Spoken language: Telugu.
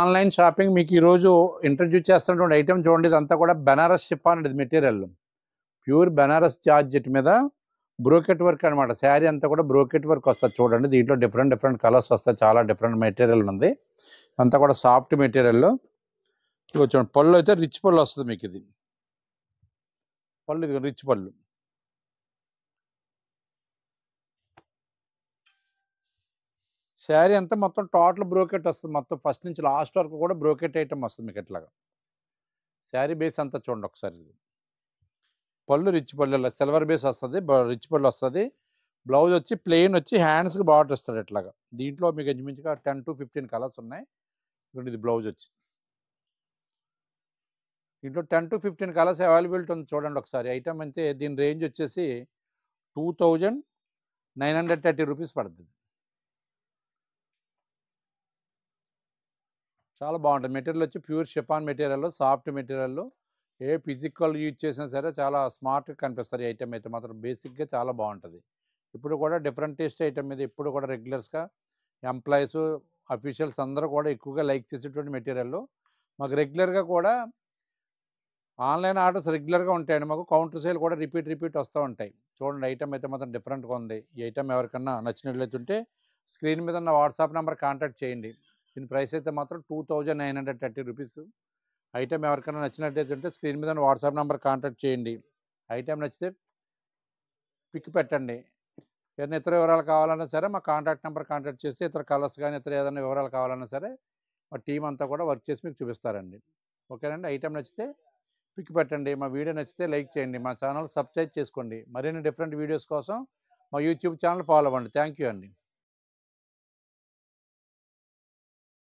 ఆన్లైన్ షాపింగ్ మీకు ఈరోజు ఇంట్రడ్యూస్ చేస్తున్నటువంటి ఐటెం చూడండి ఇదంతా కూడా బెనారస్ షిఫాన్ ఇది మెటీరియల్ ప్యూర్ బెనారస్ జార్జెట్ మీద బ్రోకెట్ వర్క్ అనమాట శారీ అంతా కూడా బ్రోకెట్ వర్క్ వస్తుంది చూడండి దీంట్లో డిఫరెంట్ డిఫరెంట్ కలర్స్ వస్తాయి చాలా డిఫరెంట్ మెటీరియల్ ఉంది అంతా కూడా సాఫ్ట్ మెటీరియల్లో చూడండి పళ్ళు అయితే రిచ్ పళ్ళు వస్తుంది మీకు ఇది పళ్ళు ఇది రిచ్ పళ్ళు శారీ అంతా మొత్తం టోటల్ బ్రోకెట్ వస్తుంది మొత్తం ఫస్ట్ నుంచి లాస్ట్ వరకు కూడా బ్రోకెట్ ఐటమ్ వస్తుంది మీకు ఇట్లాగా శారీ బేస్ అంతా చూడండి ఒకసారి పళ్ళు రిచ్ పళ్ళు సిల్వర్ బేస్ వస్తుంది రిచ్ పళ్ళు వస్తుంది బ్లౌజ్ వచ్చి ప్లెయిన్ వచ్చి హ్యాండ్స్కి బాటర్ వస్తుంది ఇట్లాగా దీంట్లో మీకు ఇంచుమించుగా టెన్ టు ఫిఫ్టీన్ కలర్స్ ఉన్నాయి ఇక్కడ ఇది బ్లౌజ్ వచ్చి దీంట్లో ten to fifteen colours availability ఉంది చూడండి ఒకసారి ఐటమ్ అయితే దీని రేంజ్ వచ్చేసి two thousand nine hundred thirty rupees పడుతుంది చాలా బాగుంటుంది మెటీరియల్ వచ్చి pure chiffon material soft material ఏ ఫిజికల్ యూజ్ చేసినా సరే చాలా స్మార్ట్గా కనిపిస్తారు ఈ ఐటమ్ అయితే మాత్రం బేసిక్గా చాలా బాగుంటుంది ఇప్పుడు కూడా డిఫరెంట్ టేస్ట్ ఐటమ్ మీద ఇప్పుడు కూడా రెగ్యులర్స్గా ఎంప్లాయీస్ అఫీషియల్స్ అందరూ కూడా ఎక్కువగా లైక్ చేసేటువంటి మెటీరియల్ మాకు రెగ్యులర్గా కూడా ఆన్లైన్ ఆర్డర్స్ రెగ్యులర్గా ఉంటాయండి మాకు కౌంటర్ సేల్ కూడా రిపీట్ రిపీట్ వస్తూ ఉంటాయి చూడండి ఐటమ్ అయితే మాత్రం డిఫరెంట్గా ఉంది ఈ ఐటమ్ ఎవరికన్నా నచ్చినట్లయితే స్క్రీన్ మీద ఉన్న వాట్సాప్ నెంబర్ కాంటాక్ట్ చేయండి దీని ప్రైస్ అయితే మాత్రం two thousand nine hundred thirty rupees item ఎవరికైనా నచ్చినట్టయితే ఉంటే స్క్రీన్ మీద వాట్సాప్ నెంబర్ కాంటాక్ట్ చేయండి ఐటెం నచ్చితే పిక్ పెట్టండి ఏదైనా ఇతర వివరాలు కావాలన్నా సరే మా కాంటాక్ట్ నెంబర్ కాంటాక్ట్ చేస్తే ఇతర కలర్స్ కానీ ఇతర ఏదైనా వివరాలు కావాలన్నా సరే మా టీం అంతా కూడా వర్క్ చేసి మీకు చూపిస్తారండి ఓకేనండి ఐటెం నచ్చితే పిక్ పెట్టండి మా వీడియో నచ్చితే లైక్ చేయండి మా ఛానల్ సబ్స్క్రైబ్ చేసుకోండి మరిన్ని డిఫరెంట్ వీడియోస్ కోసం మా యూట్యూబ్ ఛానల్ ఫాలో అవ్వండి థ్యాంక్ అండి